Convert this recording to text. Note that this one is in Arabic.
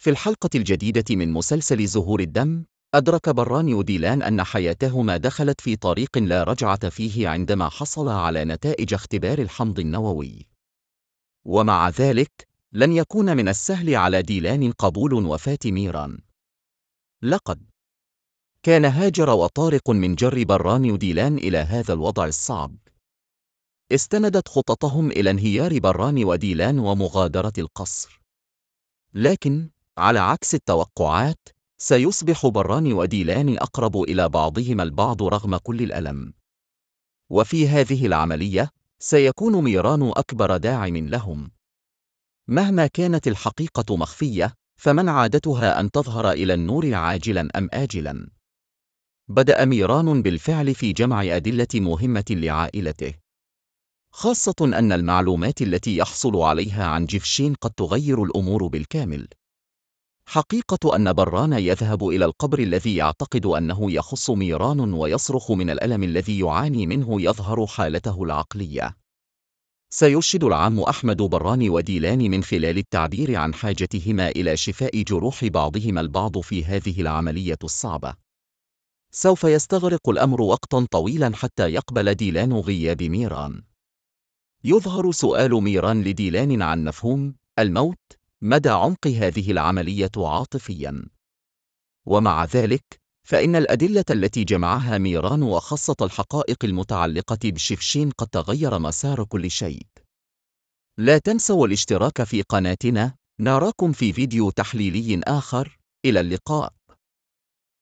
في الحلقة الجديدة من مسلسل زهور الدم، أدرك براني وديلان أن حياتهما دخلت في طريق لا رجعة فيه عندما حصل على نتائج اختبار الحمض النووي. ومع ذلك، لن يكون من السهل على ديلان قبول وفاة ميران. لقد كان هاجر وطارق من جر براني وديلان إلى هذا الوضع الصعب. استندت خططهم إلى انهيار براني وديلان ومغادرة القصر. لكن على عكس التوقعات سيصبح بران وديلان أقرب إلى بعضهما البعض رغم كل الألم وفي هذه العملية سيكون ميران أكبر داعم لهم مهما كانت الحقيقة مخفية فمن عادتها أن تظهر إلى النور عاجلا أم آجلا بدأ ميران بالفعل في جمع أدلة مهمة لعائلته خاصة أن المعلومات التي يحصل عليها عن جفشين قد تغير الأمور بالكامل حقيقة أن بران يذهب إلى القبر الذي يعتقد أنه يخص ميران ويصرخ من الألم الذي يعاني منه يظهر حالته العقلية. سيرشد العم أحمد بران وديلان من خلال التعبير عن حاجتهما إلى شفاء جروح بعضهما البعض في هذه العملية الصعبة. سوف يستغرق الأمر وقتا طويلا حتى يقبل ديلان غياب ميران. يظهر سؤال ميران لديلان عن مفهوم الموت مدى عمق هذه العملية عاطفياً. ومع ذلك، فإن الأدلة التي جمعها ميران وخاصة الحقائق المتعلقة بشفشين قد تغير مسار كل شيء. لا تنسوا الاشتراك في قناتنا، نراكم في فيديو تحليلي آخر، إلى اللقاء.